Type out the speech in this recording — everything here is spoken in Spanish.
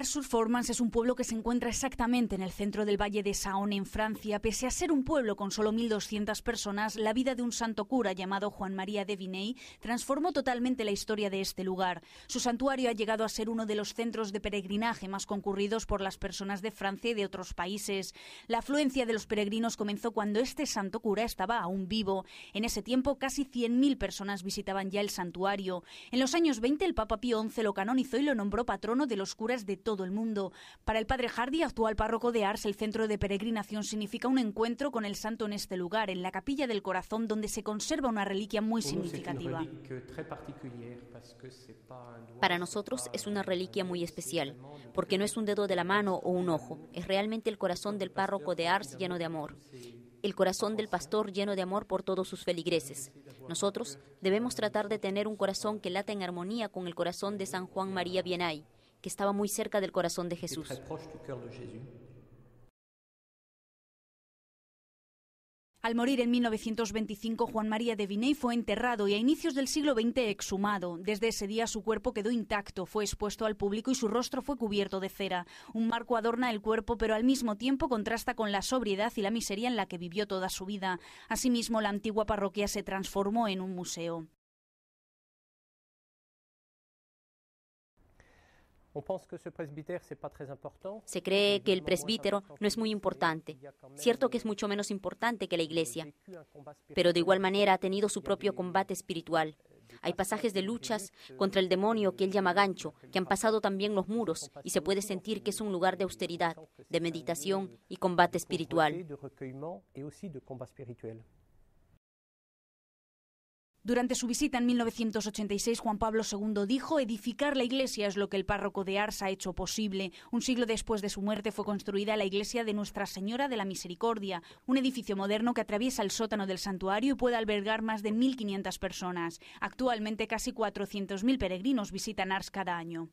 bar formans es un pueblo que se encuentra exactamente en el centro del Valle de Saône, en Francia. Pese a ser un pueblo con solo 1.200 personas, la vida de un santo cura llamado Juan María de viney transformó totalmente la historia de este lugar. Su santuario ha llegado a ser uno de los centros de peregrinaje más concurridos por las personas de Francia y de otros países. La afluencia de los peregrinos comenzó cuando este santo cura estaba aún vivo. En ese tiempo, casi 100.000 personas visitaban ya el santuario. En los años 20, el Papa Pío XI lo canonizó y lo nombró patrono de los curas de todo todo el mundo. Para el padre Hardy, actual párroco de Ars, el centro de peregrinación significa un encuentro con el santo en este lugar, en la capilla del corazón, donde se conserva una reliquia muy significativa. Para nosotros es una reliquia muy especial, porque no es un dedo de la mano o un ojo, es realmente el corazón del párroco de Ars lleno de amor el corazón del pastor lleno de amor por todos sus feligreses. Nosotros debemos tratar de tener un corazón que lata en armonía con el corazón de San Juan María Bienay, que estaba muy cerca del corazón de Jesús. Al morir en 1925, Juan María de Vinay fue enterrado y a inicios del siglo XX exhumado. Desde ese día su cuerpo quedó intacto, fue expuesto al público y su rostro fue cubierto de cera. Un marco adorna el cuerpo, pero al mismo tiempo contrasta con la sobriedad y la miseria en la que vivió toda su vida. Asimismo, la antigua parroquia se transformó en un museo. Se cree que el presbítero no es muy importante. Cierto que es mucho menos importante que la iglesia, pero de igual manera ha tenido su propio combate espiritual. Euh, Hay pasajes de luchas euh, contra el demonio que él llama gancho, que han pasado también los muros y se puede sentir que es un lugar de austeridad, de meditación y combate espiritual. Durante su visita en 1986, Juan Pablo II dijo, edificar la iglesia es lo que el párroco de Ars ha hecho posible. Un siglo después de su muerte fue construida la iglesia de Nuestra Señora de la Misericordia, un edificio moderno que atraviesa el sótano del santuario y puede albergar más de 1.500 personas. Actualmente casi 400.000 peregrinos visitan Ars cada año.